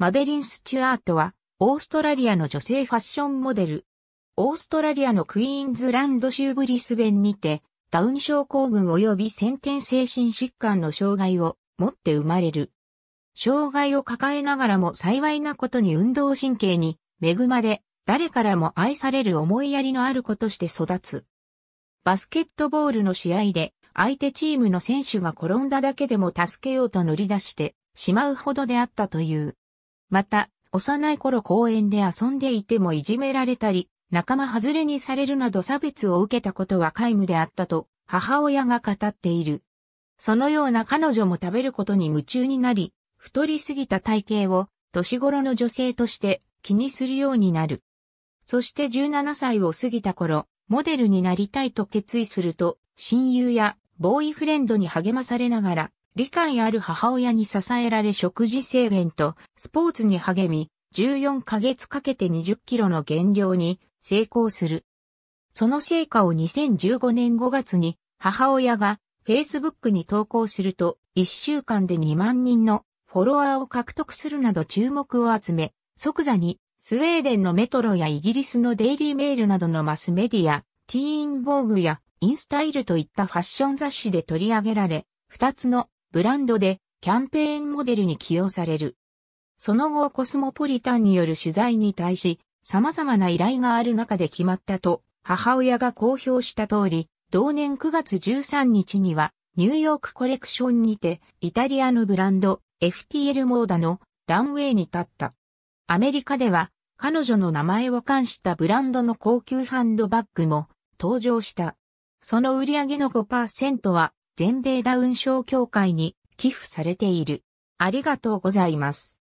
マデリン・スチュアートは、オーストラリアの女性ファッションモデル。オーストラリアのクイーンズランド州ブリスベンにて、ダウン症候群及び先天精神疾患の障害を持って生まれる。障害を抱えながらも幸いなことに運動神経に恵まれ、誰からも愛される思いやりのある子として育つ。バスケットボールの試合で相手チームの選手が転んだだけでも助けようと乗り出してしまうほどであったという。また、幼い頃公園で遊んでいてもいじめられたり、仲間外れにされるなど差別を受けたことは皆無であったと、母親が語っている。そのような彼女も食べることに夢中になり、太りすぎた体型を、年頃の女性として気にするようになる。そして17歳を過ぎた頃、モデルになりたいと決意すると、親友やボーイフレンドに励まされながら、理解ある母親に支えられ食事制限とスポーツに励み、14ヶ月かけて20キロの減量に成功する。その成果を2015年5月に母親が Facebook に投稿すると1週間で2万人のフォロワーを獲得するなど注目を集め、即座にスウェーデンのメトロやイギリスのデイリーメールなどのマスメディア、ティーンボーグやインスタイルといったファッション雑誌で取り上げられ、2つのブランドでキャンペーンモデルに起用される。その後コスモポリタンによる取材に対し、様々な依頼がある中で決まったと、母親が公表した通り、同年9月13日には、ニューヨークコレクションにて、イタリアのブランド、FTL モーダのランウェイに立った。アメリカでは、彼女の名前を冠したブランドの高級ハンドバッグも登場した。その売上の5%は全米ダウン症協会に寄付されている。ありがとうございます。